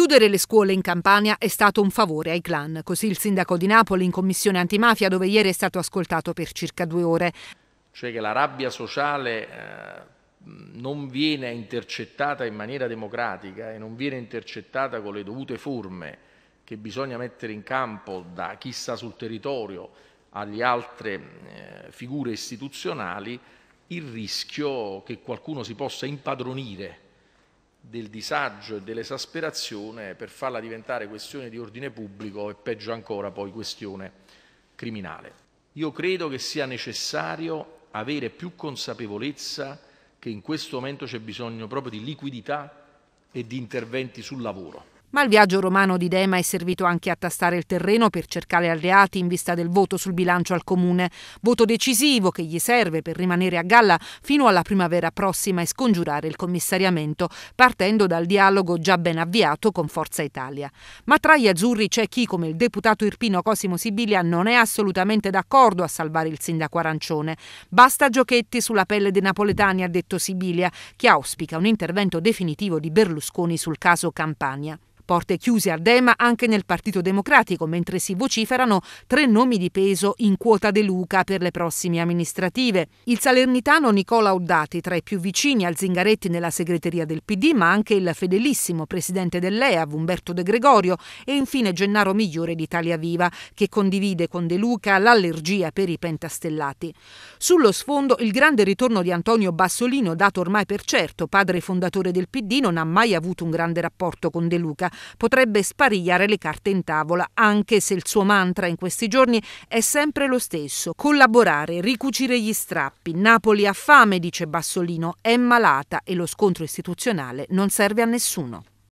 Chiudere le scuole in Campania è stato un favore ai clan, così il sindaco di Napoli in commissione antimafia dove ieri è stato ascoltato per circa due ore. Cioè che la rabbia sociale eh, non viene intercettata in maniera democratica e non viene intercettata con le dovute forme che bisogna mettere in campo da chi sta sul territorio agli altre eh, figure istituzionali, il rischio che qualcuno si possa impadronire del disagio e dell'esasperazione per farla diventare questione di ordine pubblico e peggio ancora poi questione criminale. Io credo che sia necessario avere più consapevolezza che in questo momento c'è bisogno proprio di liquidità e di interventi sul lavoro. Ma il viaggio romano di Dema è servito anche a tastare il terreno per cercare alleati in vista del voto sul bilancio al comune, voto decisivo che gli serve per rimanere a galla fino alla primavera prossima e scongiurare il commissariamento, partendo dal dialogo già ben avviato con Forza Italia. Ma tra gli azzurri c'è chi, come il deputato irpino Cosimo Sibilia, non è assolutamente d'accordo a salvare il sindaco Arancione. Basta giochetti sulla pelle dei napoletani, ha detto Sibilia, che auspica un intervento definitivo di Berlusconi sul caso Campania. Porte chiuse al Dema anche nel Partito Democratico, mentre si vociferano tre nomi di peso in quota De Luca per le prossime amministrative. Il salernitano Nicola Oddati, tra i più vicini al Zingaretti nella segreteria del PD, ma anche il fedelissimo presidente dell'EAV Umberto De Gregorio e infine Gennaro Migliore di Italia Viva, che condivide con De Luca l'allergia per i pentastellati. Sullo sfondo il grande ritorno di Antonio Bassolino, dato ormai per certo, padre fondatore del PD, non ha mai avuto un grande rapporto con De Luca, potrebbe sparigliare le carte in tavola, anche se il suo mantra in questi giorni è sempre lo stesso, collaborare, ricucire gli strappi. Napoli ha fame, dice Bassolino, è malata e lo scontro istituzionale non serve a nessuno.